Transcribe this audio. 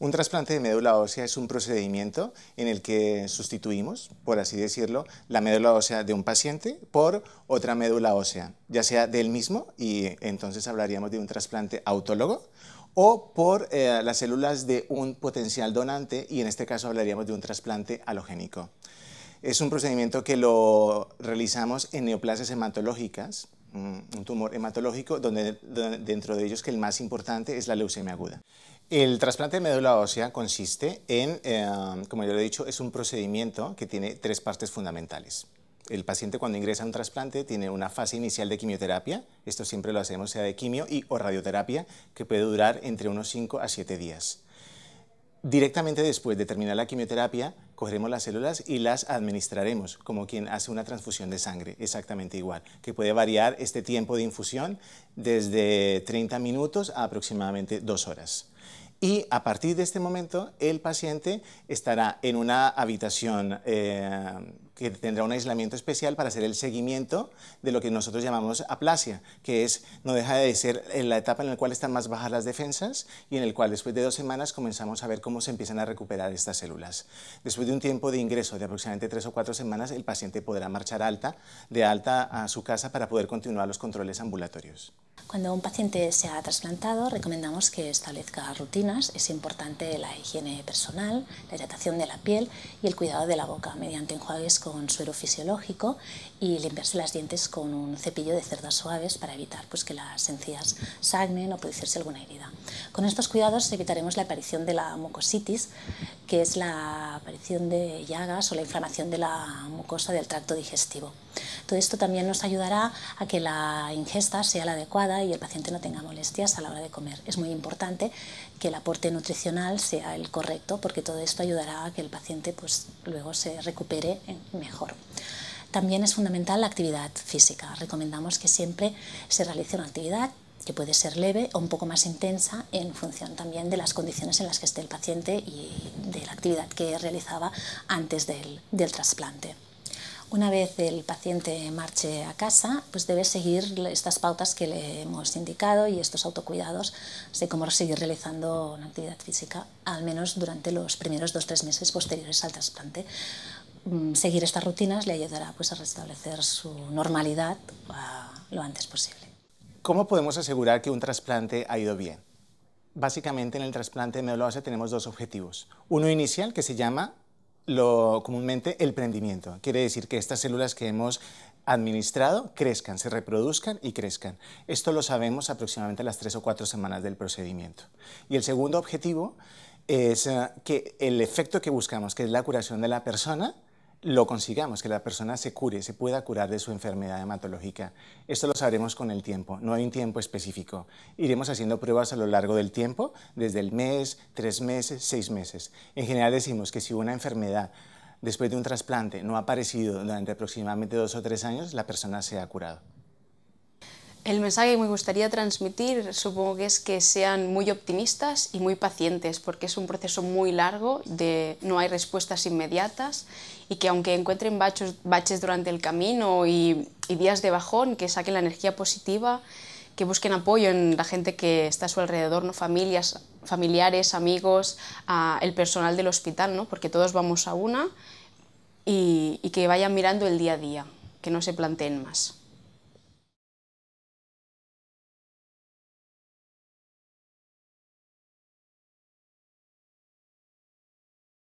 Un trasplante de médula ósea es un procedimiento en el que sustituimos, por así decirlo, la médula ósea de un paciente por otra médula ósea, ya sea del mismo, y entonces hablaríamos de un trasplante autólogo, o por eh, las células de un potencial donante, y en este caso hablaríamos de un trasplante halogénico. Es un procedimiento que lo realizamos en neoplasias hematológicas, mm, un tumor hematológico, donde dentro de ellos que el más importante es la leucemia aguda. El trasplante de médula ósea consiste en, eh, como ya lo he dicho, es un procedimiento que tiene tres partes fundamentales. El paciente cuando ingresa a un trasplante tiene una fase inicial de quimioterapia, esto siempre lo hacemos sea de quimio y o radioterapia, que puede durar entre unos 5 a 7 días. Directamente después de terminar la quimioterapia, cogeremos las células y las administraremos, como quien hace una transfusión de sangre, exactamente igual, que puede variar este tiempo de infusión desde 30 minutos a aproximadamente 2 horas y a partir de este momento el paciente estará en una habitación eh, que tendrá un aislamiento especial para hacer el seguimiento de lo que nosotros llamamos aplasia, que es, no deja de ser la etapa en la cual están más bajas las defensas y en el cual después de dos semanas comenzamos a ver cómo se empiezan a recuperar estas células. Después de un tiempo de ingreso de aproximadamente tres o cuatro semanas, el paciente podrá marchar alta, de alta a su casa para poder continuar los controles ambulatorios. Cuando un paciente se ha trasplantado, recomendamos que establezca rutinas. Es importante la higiene personal, la hidratación de la piel y el cuidado de la boca mediante enjuagues con suero fisiológico y limpiarse las dientes con un cepillo de cerdas suaves para evitar pues, que las encías sangren o producirse alguna herida. Con estos cuidados evitaremos la aparición de la mucositis, que es la aparición de llagas o la inflamación de la mucosa del tracto digestivo. Todo esto también nos ayudará a que la ingesta sea la adecuada y el paciente no tenga molestias a la hora de comer. Es muy importante que el aporte nutricional sea el correcto porque todo esto ayudará a que el paciente pues, luego se recupere mejor. También es fundamental la actividad física. Recomendamos que siempre se realice una actividad que puede ser leve o un poco más intensa en función también de las condiciones en las que esté el paciente y de la actividad que realizaba antes del trasplante. Una vez el paciente marche a casa, pues debe seguir estas pautas que le hemos indicado y estos autocuidados de cómo seguir realizando una actividad física, al menos durante los primeros dos o tres meses posteriores al trasplante. Mm, seguir estas rutinas le ayudará pues, a restablecer su normalidad ah, lo antes posible. ¿Cómo podemos asegurar que un trasplante ha ido bien? Básicamente en el trasplante de médula ósea tenemos dos objetivos. Uno inicial que se llama lo comúnmente el prendimiento. Quiere decir que estas células que hemos administrado crezcan, se reproduzcan y crezcan. Esto lo sabemos aproximadamente a las tres o cuatro semanas del procedimiento. Y el segundo objetivo es eh, que el efecto que buscamos, que es la curación de la persona, lo consigamos, que la persona se cure, se pueda curar de su enfermedad hematológica. Esto lo sabremos con el tiempo, no hay un tiempo específico. Iremos haciendo pruebas a lo largo del tiempo, desde el mes, tres meses, seis meses. En general decimos que si una enfermedad después de un trasplante no ha aparecido durante aproximadamente dos o tres años, la persona se ha curado. El mensaje que me gustaría transmitir supongo que es que sean muy optimistas y muy pacientes, porque es un proceso muy largo, de no hay respuestas inmediatas y que aunque encuentren baches, durante el camino y, días de bajón, que saquen la energía positiva, que busquen apoyo en la gente que está a su alrededor, ¿no? familias, familiares, amigos, el personal del hospital, ¿no? porque todos vamos a una, y que vayan mirando el día a día, que no se planteen más.